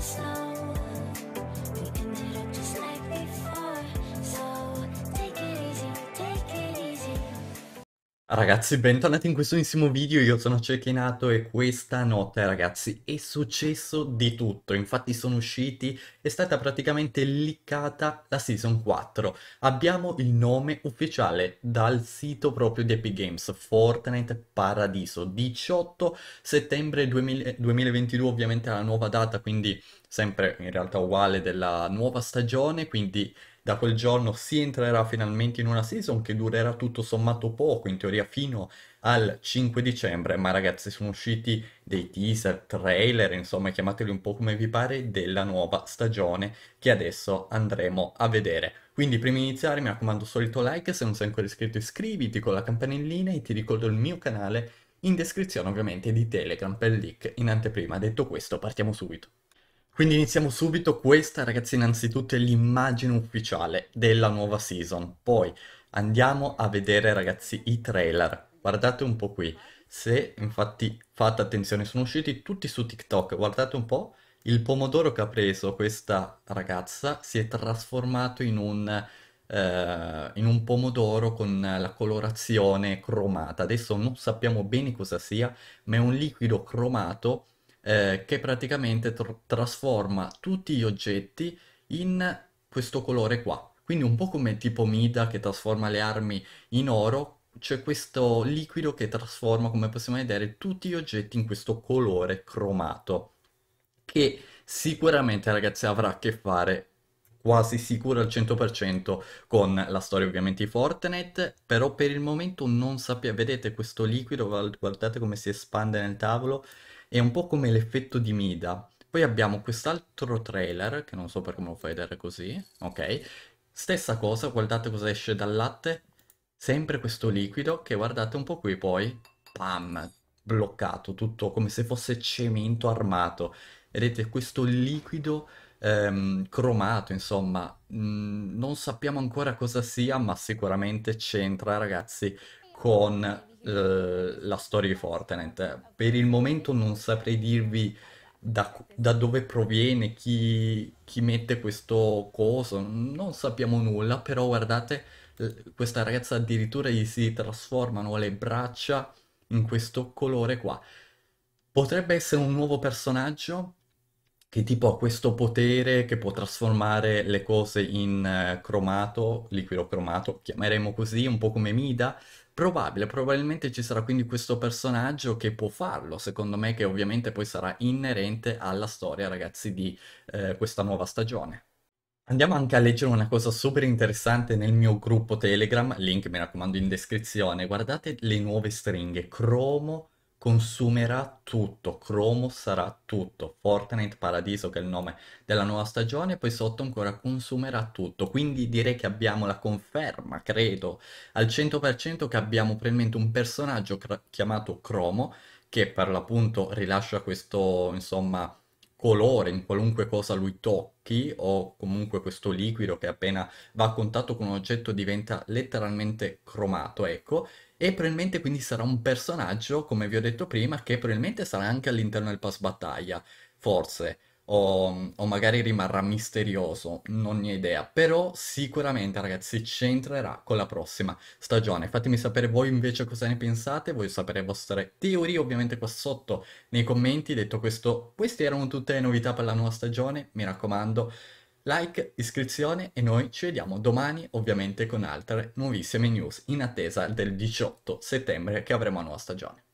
slow. Ragazzi, bentornati in questionissimo video, io sono Cecchinato e questa notte, ragazzi, è successo di tutto. Infatti sono usciti, è stata praticamente liccata la Season 4. Abbiamo il nome ufficiale dal sito proprio di Epic Games, Fortnite Paradiso, 18 settembre 2000, 2022, ovviamente è la nuova data, quindi sempre in realtà uguale della nuova stagione, quindi da quel giorno si entrerà finalmente in una season che durerà tutto sommato poco, in teoria fino al 5 dicembre, ma ragazzi sono usciti dei teaser, trailer, insomma chiamateli un po' come vi pare, della nuova stagione che adesso andremo a vedere. Quindi prima di iniziare mi raccomando solito like, se non sei ancora iscritto iscriviti con la campanellina e ti ricordo il mio canale in descrizione ovviamente di Telegram per link in anteprima. Detto questo partiamo subito. Quindi iniziamo subito, questa ragazzi innanzitutto è l'immagine ufficiale della nuova season, poi andiamo a vedere ragazzi i trailer, guardate un po' qui, se infatti fate attenzione sono usciti tutti su TikTok, guardate un po' il pomodoro che ha preso questa ragazza si è trasformato in un eh, in un pomodoro con la colorazione cromata. Adesso non sappiamo bene cosa sia, ma è un liquido cromato eh, che praticamente tr- trasforma tutti gli oggetti in questo colore qua. Quindi un po' come tipo Mida che trasforma le armi in oro, c'è questo liquido che trasforma, come possiamo vedere, tutti gli oggetti in questo colore cromato, che sicuramente ragazzi avrà a che fare quasi sicuro al 100% con la storia ovviamente di Fortnite, però per il momento non sappiamo, vedete questo liquido, guardate come si espande nel tavolo, è un po' come l'effetto di Mida. Poi abbiamo quest'altro trailer, che non so perché come lo fai vedere così, ok? Stessa cosa, guardate cosa esce dal latte, sempre questo liquido che guardate un po' qui poi, pam, bloccato, tutto come se fosse cemento armato. Vedete questo liquido ehm, cromato, insomma, mh, mm, non sappiamo ancora cosa sia, ma sicuramente c'entra, ragazzi, con eh, la storia di Fortnite. Per il momento non saprei dirvi da, da dove proviene, chi, chi mette questo coso, non sappiamo nulla, però guardate, questa ragazza addirittura gli si trasformano le braccia in questo colore qua. Potrebbe essere un nuovo personaggio, che tipo ha questo potere che può trasformare le cose in eh, cromato, liquido cromato, chiameremo così, un po' come Mida. Probabile, probabilmente ci sarà quindi questo personaggio che può farlo, secondo me, che ovviamente poi sarà inerente alla storia, ragazzi, di eh, questa nuova stagione. Andiamo anche a leggere una cosa super interessante nel mio gruppo Telegram, link mi raccomando in descrizione. Guardate le nuove stringhe, cromo consumerà tutto, Chromo sarà tutto, Fortnite Paradiso che è il nome della nuova stagione, poi sotto ancora consumerà tutto, quindi direi che abbiamo la conferma, credo, al 100% che abbiamo probabilmente un personaggio chiamato Chromo che per l'appunto rilascia questo, insomma, colore, in qualunque cosa lui tocchi, o comunque questo liquido che appena va a contatto con un oggetto diventa letteralmente cromato, ecco, e probabilmente quindi sarà un personaggio, come vi ho detto prima, che probabilmente sarà anche all'interno del pass battaglia, forse o, o magari rimarrà misterioso, non ne ho idea, però sicuramente ragazzi c'entrerà con la prossima stagione. Fatemi sapere voi invece cosa ne pensate, voglio sapere le vostre teorie ovviamente qua sotto nei commenti. Detto questo, queste erano tutte le novità per la nuova stagione, mi raccomando like, iscrizione e noi ci vediamo domani ovviamente con altre nuovissime news in attesa del 18 settembre che avremo la nuova stagione.